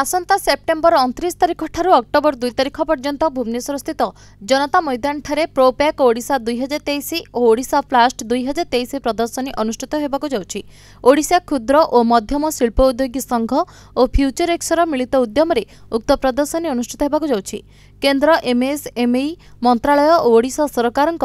ଆସନ୍ତା ସେପ୍ଟେମ୍ବର ଅଣତିରିଶ ତାରିଖଠାରୁ ଅକ୍ଟୋବର ଦୁଇ ତାରିଖ ପର୍ଯ୍ୟନ୍ତ ଭୁବନେଶ୍ୱରସ୍ଥିତ ଜନତା ମଇଦାନଠାରେ ପ୍ରୋପ୍ୟାକ୍ ଓଡ଼ିଶା ଦୁଇହଜାର ତେଇଶ ଓ ଓଡ଼ିଶା ପ୍ଲାଷ୍ଟ ଦୁଇହଜାର ତେଇଶ ପ୍ରଦର୍ଶନୀ ଅନୁଷ୍ଠିତ ହେବାକୁ ଯାଉଛି ଓଡ଼ିଶା କ୍ଷୁଦ୍ର ଓ ମଧ୍ୟମ ଶିଳ୍ପ ଉଦ୍ୟୋଗୀ ସଂଘ ଓ ଫ୍ୟୁଚର ଏକ୍ସର ମିଳିତ ଉଦ୍ୟମରେ ଉକ୍ତ ପ୍ରଦର୍ଶନୀ ଅନୁଷ୍ଠିତ ହେବାକୁ ଯାଉଛି କେନ୍ଦ୍ର ଏମ୍ଏସ୍ଏମ୍ଇ ମନ୍ତ୍ରାଳୟ ଓ ଓଡ଼ିଶା ସରକାରଙ୍କ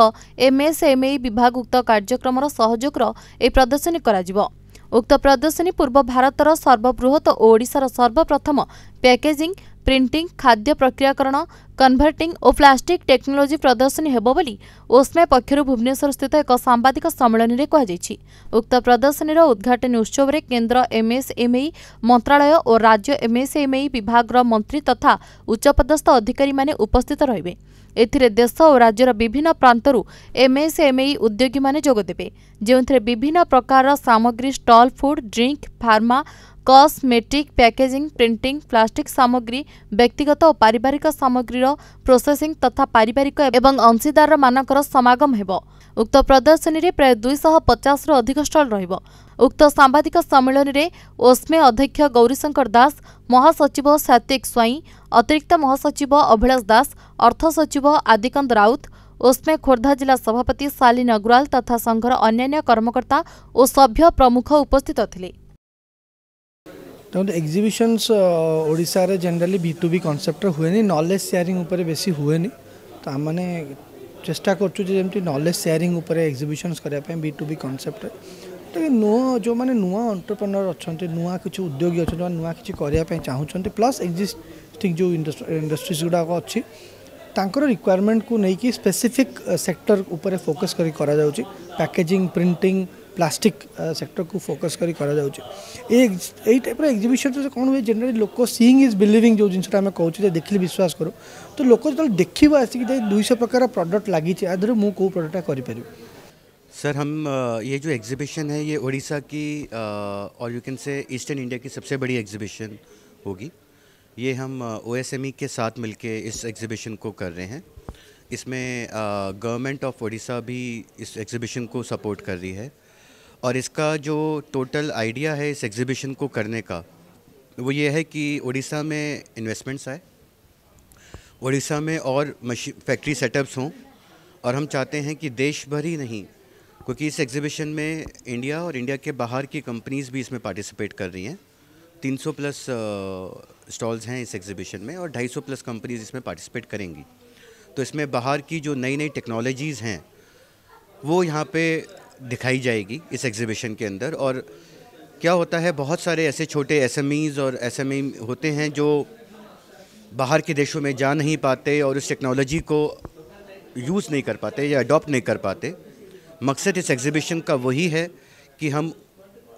ଏମ୍ଏସ୍ଏମ୍ଇ ବିଭାଗ ଉକ୍ତ କାର୍ଯ୍ୟକ୍ରମର ସହଯୋଗର ଏହି ପ୍ରଦର୍ଶନୀ କରାଯିବ ଉକ୍ତ ପ୍ରଦର୍ଶନୀ ପୂର୍ବ ଭାରତର ସର୍ବବୃହତ ଓ ଓଡ଼ିଶାର ସର୍ବପ୍ରଥମ ପ୍ୟାକେଜିଂ प्रिंटिंग खाद्य प्रक्रियाकरण कनभर्टिंग और प्लास्टिक टेक्नोलोजी प्रदर्शनी होस्मे पक्ष भुवनेश्वर स्थित एक सांबादिक सम्मेलन में कहुई उक्त प्रदर्शनी उद्घाटन उत्सव में केन्द्र एमएसएमई मंत्रालय और राज्य एमएसएमई विभाग मंत्री तथा उच्चपदस्थ अधिकारी उपस्थित रे एश और राज्यर विभिन्न प्रांतर एमएसएमई उद्योगी जोगदेवे जो विभिन्न प्रकार सामग्री stall food drink pharma cosmetic packaging printing plastic सामग्री व्यक्तिगत ओ पारिवारिक सामग्रीर प्रोसेसिङ तथा पारिवारिक एवं अंशीदारमानकर समागम हेबो उक्त प्रदर्शनीरे प्राय दुईश पचास अधिक स्टल रहिबो उक्त साम्बादिक सम्मेलन ओस्मे अध्यक्ष गौरीशङ्कर दास महासचिव सात्विक स्वाई अतिरिक्त महासचिव अभिलाष दास अर्थ सचिव आदिक राउत ओस्मे खोर्धा जिल्ला सभापति सालीन अग्रवाल तथा संघर अन्य कर्मकर्ता ओ सभ्य प्रमुख उपस्थित थिए দেখুন এক্সিবিশনস ওড়িশার জেনারেলি ভি টু বি কনসেপ্টর হুয়ে নলেজ সেয়ারিং উপরে বেশি হুয়ে তো আমি চেষ্টা করছু যে যেমন নলেজ সেয়ারিং উপরে এক্সিবিশনস করা ভি টু বি কনসেপ্টরে ନୂଆ ଯେଉଁମାନେ ନୂଆ ଅଣ୍ଟରପ୍ରେନର୍ ଅଛନ୍ତି ନୂଆ କିଛି ଉଦ୍ୟୋଗୀ ଅଛନ୍ତି ବା ନୂଆ କିଛି କରିବା ପାଇଁ ଚାହୁଁଛନ୍ତି ପ୍ଲସ୍ ଏକ୍ଜିଷ୍ଟିଂ ଯେଉଁ ଇଣ୍ଡଷ୍ଟ୍ରିଜ୍ ଗୁଡ଼ାକ ଅଛି ତାଙ୍କର ରିକ୍ୱାରମେଣ୍ଟକୁ ନେଇକି ସ୍ପେସିଫିକ୍ ସେକ୍ଟର ଉପରେ ଫୋକସ୍ କରି କରାଯାଉଛି packaging printing plastic sector uh, को फोकस कर टाइप एक्जिबिशन से कौन हुए जेनराली लोको सीइंग इज बिलीविंग जो जिन कौन देखिले विश्वास करो तो लोक जो देखिए आसिक दुईश प्रकार प्रडक्ट लगी मुझे प्रडक्टा करपरि सर हम ये जो एग्जीबिशन है ये ओडिशा की और you can say eastern India की सबसे बड़ी एग्जीबिशन होगी ये हम ओ एस एम ई के साथ मिलके इस एग्जीबिशन को कर रहे हैं इसमें गवर्नमेंट ऑफ ओडिशा भी इस एग्जीबिशन को सपोर्ट कर रही है और इसका जो टोटल आइडिया है इस एग्ज़िबिशन को करने का वो ये है कि उड़ीसा में इन्वेस्टमेंट्स आए उड़ीसा में और मशी फैक्ट्री सेटअप्स हों और हम चाहते हैं कि देश भर ही नहीं क्योंकि इस एग्ज़िबिशन में इंडिया और इंडिया के बाहर की कंपनीज़ भी इसमें पार्टिसिपेट कर रही हैं 300 प्लस स्टॉल्स हैं इस एग्ज़िबिशन में और 250 प्लस कंपनीज़ इसमें पार्टिसिपेट करेंगी तो इसमें बाहर की जो नई नई टेक्नोलॉजीज़ हैं वो यहाँ पे दिखाई जाएगी इस एग्ज़िबिशन के अंदर और क्या होता है बहुत सारे ऐसे छोटे एस और एस e होते हैं जो बाहर के देशों में जा नहीं पाते और उस टेक्नोलॉजी को यूज़ नहीं कर पाते या अडॉप्ट नहीं कर पाते मकसद इस एग्ज़िबिशन का वही है कि हम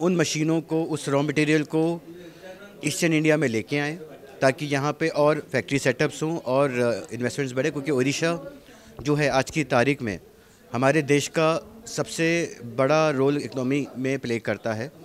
उन मशीनों को उस रॉ मटेरियल को ईस्टर्न इंडिया में लेके आएँ ताकि यहाँ पे और फैक्ट्री सेटअप्स हों और इन्वेस्टमेंट्स बढ़े क्योंकि ओडिशा जो है आज की तारीख में हमारे देश का सबसे बड़ा रोल इकनॉमी में प्ले करता है